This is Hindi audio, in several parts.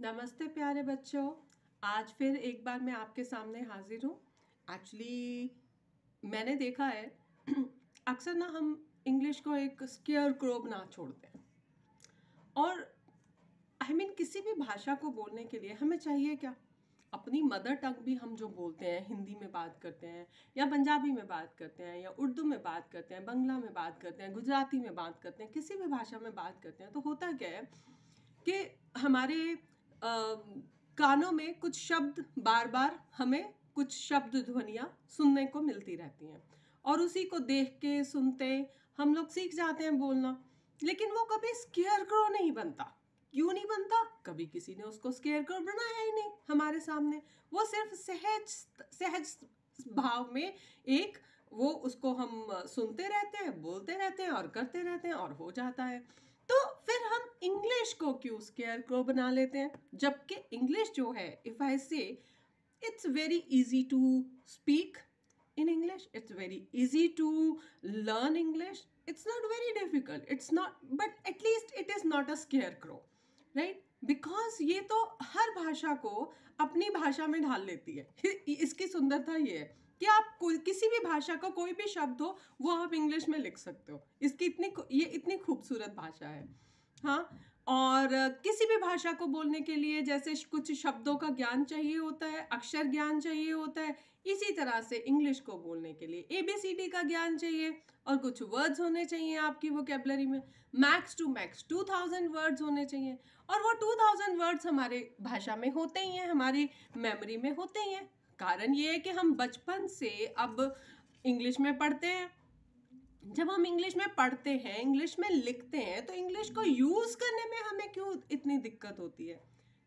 नमस्ते प्यारे बच्चों आज फिर एक बार मैं आपके सामने हाजिर हूँ एक्चुअली मैंने देखा है अक्सर ना हम इंग्लिश को एक स्केयर क्रो बना छोड़ते हैं और आई I मीन mean, किसी भी भाषा को बोलने के लिए हमें चाहिए क्या अपनी मदर टंग भी हम जो बोलते हैं हिंदी में बात करते हैं या पंजाबी में बात करते हैं या उर्दू में बात करते हैं बंगला में बात करते हैं गुजराती में बात करते हैं किसी भी भाषा में बात करते हैं तो होता क्या है कि हमारे कानों में कुछ शब्द बार बार हमें कुछ शब्द ध्वनियाँ सुनने को मिलती रहती हैं और उसी को देख के सुनते हम लोग सीख जाते हैं बोलना लेकिन वो कभी स्केयर क्रो नहीं बनता क्यों नहीं बनता कभी किसी ने उसको स्केयर क्रो बनाया ही नहीं हमारे सामने वो सिर्फ सहज सहज भाव में एक वो उसको हम सुनते रहते हैं बोलते रहते हैं और करते रहते हैं और हो जाता है तो फिर हम इंग्लिश को क्यों स्केयर क्रो बना लेते हैं जबकि इंग्लिश जो है if I say it's very easy to speak in English it's very easy to learn English it's not very difficult it's not but at least it is not a scarecrow right because ये तो हर भाषा को अपनी भाषा में ढाल लेती है इसकी सुंदरता ये है कि आप किसी भी भाषा का को, कोई भी शब्द हो वो आप इंग्लिश में लिख सकते हो इसकी इतनी ये इतनी खूबसूरत भाषा है हाँ और किसी भी भाषा को बोलने के लिए जैसे कुछ शब्दों का ज्ञान चाहिए होता है अक्षर ज्ञान चाहिए होता है इसी तरह से इंग्लिश को बोलने के लिए ए बी सी डी का ज्ञान चाहिए और कुछ वर्ड्स होने चाहिए आपकी वोकेबलरी में max to max two thousand words होने चाहिए और वो टू थाउजेंड वर्ड्स हमारे भाषा में होते ही हैं हमारी मेमोरी में होते ही हैं कारण ये है कि हम बचपन से अब इंग्लिश में पढ़ते हैं जब हम इंग्लिश में पढ़ते हैं इंग्लिश में लिखते हैं तो इंग्लिश को यूज़ करने में हमें क्यों इतनी दिक्कत होती है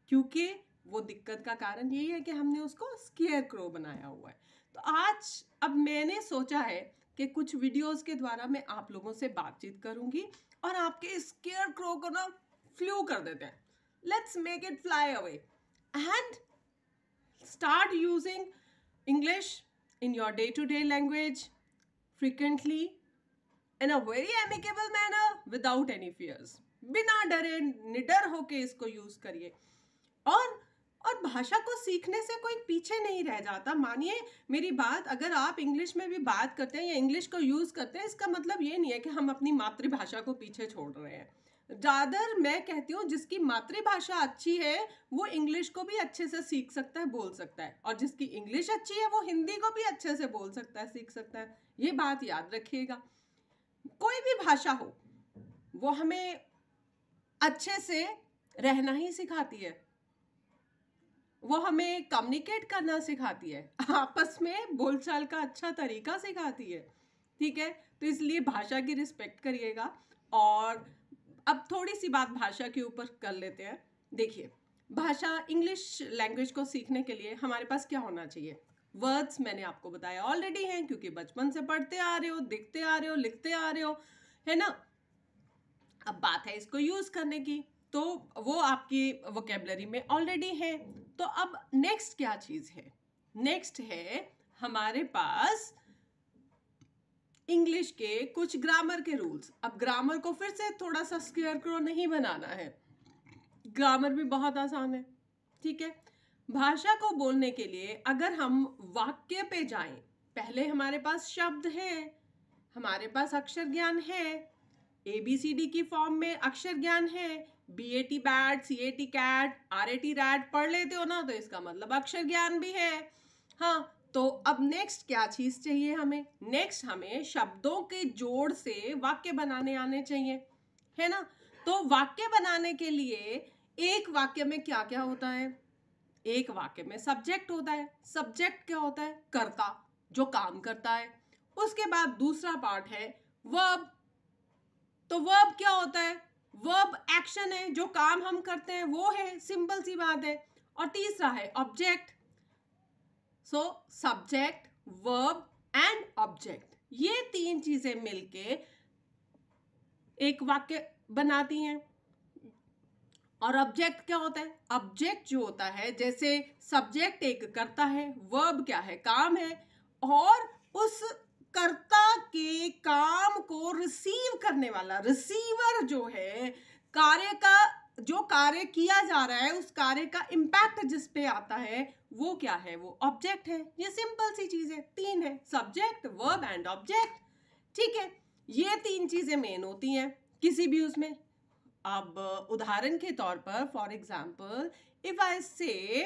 क्योंकि वो दिक्कत का कारण यही है कि हमने उसको स्केयर क्रो बनाया हुआ है तो आज अब मैंने सोचा है कि कुछ वीडियोस के द्वारा मैं आप लोगों से बातचीत करूंगी और आपके स्केयर क्रो को ना फ्लू कर देते हैं let's make it fly away and start using English in your day-to-day language frequently in a very amicable manner without any fears. बिना डरे निडर होके इसको यूज़ करिए और और भाषा को सीखने से कोई पीछे नहीं रह जाता मानिए मेरी बात अगर आप इंग्लिश में भी बात करते हैं या इंग्लिश को यूज़ करते हैं इसका मतलब ये नहीं है कि हम अपनी मातृभाषा को पीछे छोड़ रहे हैं ज़्यादातर मैं कहती हूँ जिसकी मातृभाषा अच्छी है वो इंग्लिश को भी अच्छे से सीख सकता है बोल सकता है और जिसकी इंग्लिश अच्छी है वो हिंदी को भी अच्छे से बोल सकता है सीख सकता है ये बात याद रखिएगा कोई भी भाषा हो वो हमें अच्छे से रहना ही सिखाती है वो हमें कम्युनिकेट करना सिखाती है आपस में बोलचाल का अच्छा तरीका सिखाती है ठीक है तो इसलिए भाषा की रिस्पेक्ट करिएगा और अब थोड़ी सी बात भाषा के ऊपर कर लेते हैं देखिए भाषा इंग्लिश लैंग्वेज को सीखने के लिए हमारे पास क्या होना चाहिए वर्ड्स मैंने आपको बताया ऑलरेडी हैं क्योंकि बचपन से पढ़ते आ रहे हो दिखते आ रहे हो लिखते आ रहे हो है ना अब बात है इसको यूज़ करने की तो वो आपकी वोकेबलरी में ऑलरेडी है तो अब नेक्स्ट क्या चीज़ है नेक्स्ट है हमारे पास इंग्लिश के कुछ ग्रामर के रूल्स अब ग्रामर को फिर से थोड़ा सा स्क्वेयर क्रो नहीं बनाना है ग्रामर भी बहुत आसान है ठीक है भाषा को बोलने के लिए अगर हम वाक्य पे जाएं पहले हमारे पास शब्द है हमारे पास अक्षर ज्ञान है ए बी सी डी की फॉर्म में अक्षर ज्ञान है B A T bat C A T cat R A T rat पढ़ लेते हो ना तो इसका मतलब अक्षर ज्ञान भी है हाँ तो अब नेक्स्ट क्या चीज़ चाहिए हमें नेक्स्ट हमें शब्दों के जोड़ से वाक्य बनाने आने चाहिए है ना तो वाक्य बनाने के लिए एक वाक्य में क्या क्या होता है एक वाक्य में सब्जेक्ट होता है सब्जेक्ट क्या होता है कर्ता जो काम करता है उसके बाद दूसरा पार्ट है वर्ब तो वर्ब क्या होता है वर्ब एक्शन है जो काम हम करते हैं वो है सिंपल सी बात है और तीसरा है object so subject verb and object ये तीन चीज़ें मिलके एक वाक्य बनाती हैं और ऑब्जेक्ट क्या होता है ऑब्जेक्ट जो होता है जैसे सब्जेक्ट एक करता है वर्ब क्या है काम है और उस कर्ता के काम को रिसीव करने वाला रिसीवर जो है कार्य का जो कार्य किया जा रहा है उस कार्य का इम्पैक्ट जिस पे आता है वो क्या है वो ऑब्जेक्ट है ये सिंपल सी चीज़ है तीन है सब्जेक्ट वर्ब एंड ऑब्जेक्ट ठीक है ये तीन चीज़ें मेन होती हैं किसी भी उसमें अब उदाहरण के तौर पर for example if I say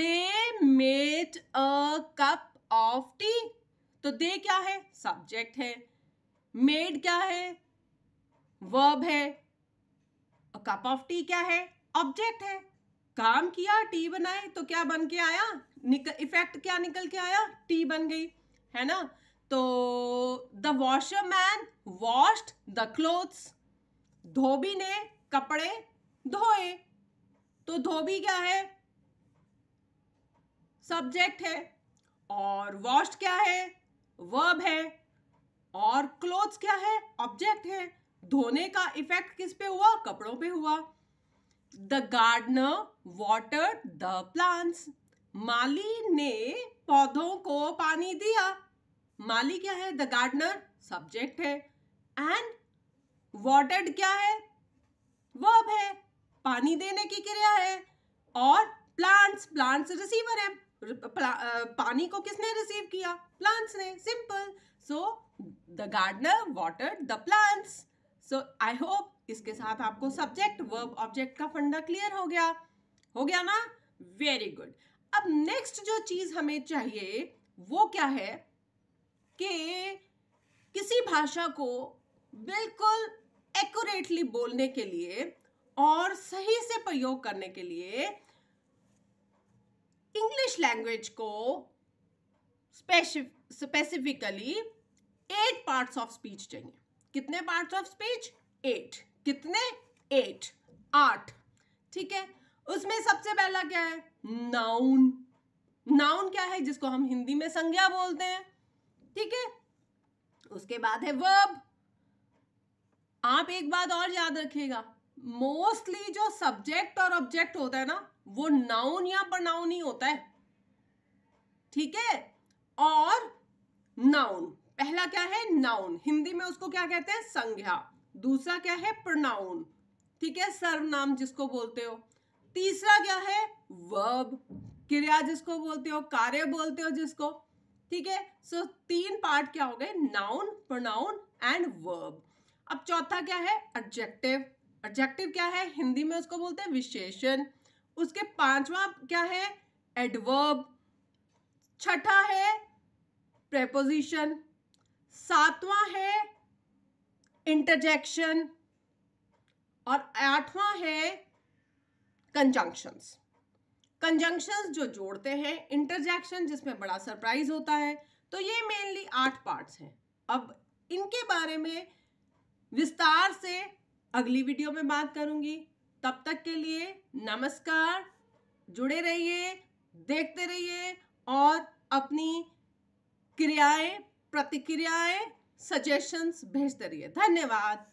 they made a cup of tea तो दे क्या है सब्जेक्ट है मेड क्या है वर्ब है कप ऑफ टी क्या है ऑब्जेक्ट है काम किया टी बनाए तो क्या बन के आया इफेक्ट क्या निकल के आया टी बन गई है ना तो the washerman washed the clothes धोबी ने कपड़े धोए तो धोबी क्या है सब्जेक्ट है और वॉश्ड क्या है वर्ब है और क्लोथ्स क्या है ऑब्जेक्ट है धोने का इफेक्ट किस पे हुआ कपड़ों पे हुआ the gardener water the plants माली ने पौधों को पानी दिया माली क्या है द गार्डनर सब्जेक्ट है एंड वॉटर्ड क्या है वर्ब है पानी देने की क्रिया है और प्लांट्स प्लांट्स रिसीवर है पानी को किसने रिसीव किया प्लांट्स ने simple so the gardener water the plants so I hope इसके साथ आपको सब्जेक्ट वर्ब ऑब्जेक्ट का फंडा क्लियर हो गया हो गया ना वेरी गुड अब नेक्स्ट जो चीज हमें चाहिए वो क्या है कि किसी भाषा को बिल्कुल एक्यूरेटली बोलने के लिए और सही से प्रयोग करने के लिए इंग्लिश लैंग्वेज को specifically eight parts of speech चाहिए कितने पार्ट ऑफ स्पीच एट कितने एट आठ ठीक है उसमें सबसे पहला क्या है नाउन नाउन क्या है जिसको हम हिंदी में संज्ञा बोलते हैं ठीक है उसके बाद है वर्ब आप एक बात और याद रखिएगा मोस्टली जो सब्जेक्ट और ऑब्जेक्ट होता है ना वो नाउन या प्रनाउन ही होता है ठीक है और नाउन पहला क्या है नाउन हिंदी में उसको क्या कहते हैं संज्ञा दूसरा क्या है प्रोनाउन ठीक है सर्वनाम जिसको बोलते हो तीसरा क्या है वर्ब क्रिया जिसको बोलते हो कार्य बोलते हो जिसको ठीक है सो तीन पार्ट क्या हो गए नाउन प्रोनाउन एंड वर्ब अब चौथा क्या है एडजेक्टिव एडजेक्टिव क्या है हिंदी में उसको बोलते हैं विशेषण उसके पांचवा क्या है एडवर्ब छठा है प्रेपोजिशन सातवां है इंटरजेक्शन और आठवां है कंजंक्शंस कंजंक्शंस जो जोड़ते हैं इंटरजेक्शन जिसमें बड़ा सरप्राइज होता है तो ये मेनली आठ पार्ट्स हैं अब इनके बारे में विस्तार से अगली वीडियो में बात करूंगी तब तक के लिए नमस्कार जुड़े रहिए देखते रहिए और अपनी क्रियाएं प्रतिक्रियाएं सजेशंस भेजते रहिए धन्यवाद